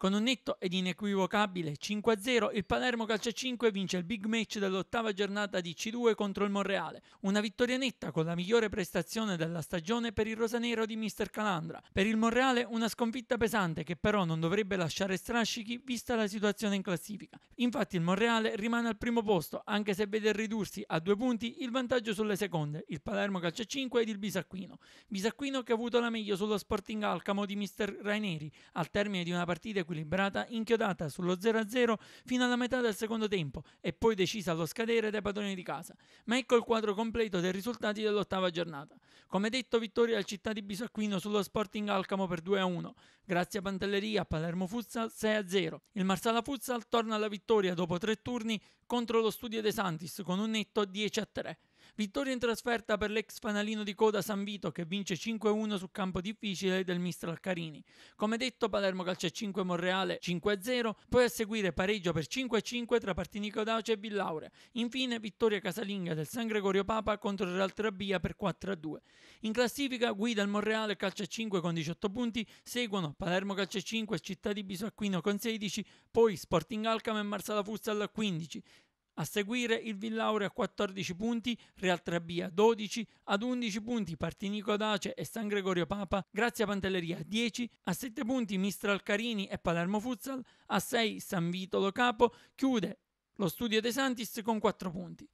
Con un netto ed inequivocabile 5-0, il Palermo Calcio 5 vince il big match dell'ottava giornata di C2 contro il Monreale. Una vittoria netta con la migliore prestazione della stagione per il rosanero di Mr. Calandra. Per il Monreale una sconfitta pesante che però non dovrebbe lasciare strascichi vista la situazione in classifica. Infatti il Monreale rimane al primo posto, anche se vede ridursi a due punti il vantaggio sulle seconde, il Palermo Calcio 5 ed il Bisacquino. Bisacquino che ha avuto la meglio sullo Sporting Alcamo di Mr. Raineri al termine di una partita equilibrata, inchiodata sullo 0-0 fino alla metà del secondo tempo e poi decisa allo scadere dai padroni di casa. Ma ecco il quadro completo dei risultati dell'ottava giornata. Come detto, vittoria al Città di Bisacquino sullo Sporting Alcamo per 2-1. Grazie a Pantelleria, Palermo Futsal 6-0. Il Marsala Futsal torna alla vittoria dopo tre turni contro lo Studio De Santis con un netto 10-3. Vittoria in trasferta per l'ex fanalino di coda San Vito che vince 5-1 sul campo difficile del mister Alcarini. Come detto Palermo calcia 5 Monreale 5-0, poi a seguire pareggio per 5-5 tra Partini Caudace e Villaure. Infine vittoria casalinga del San Gregorio Papa contro il Real Trabia per 4-2. In classifica guida il Monreale calcia 5 con 18 punti, seguono Palermo calcia 5 Città di Bisacquino con 16, poi Sporting Alcamo e Marsala Futsal 15. A seguire il Villaure a 14 punti, Real Trabia 12, ad 11 punti Partinico Dace e San Gregorio Papa, Grazia Pantelleria 10, a 7 punti Mistral Carini e Palermo Futsal, a 6 San Vitolo Capo, chiude lo studio De Santis con 4 punti.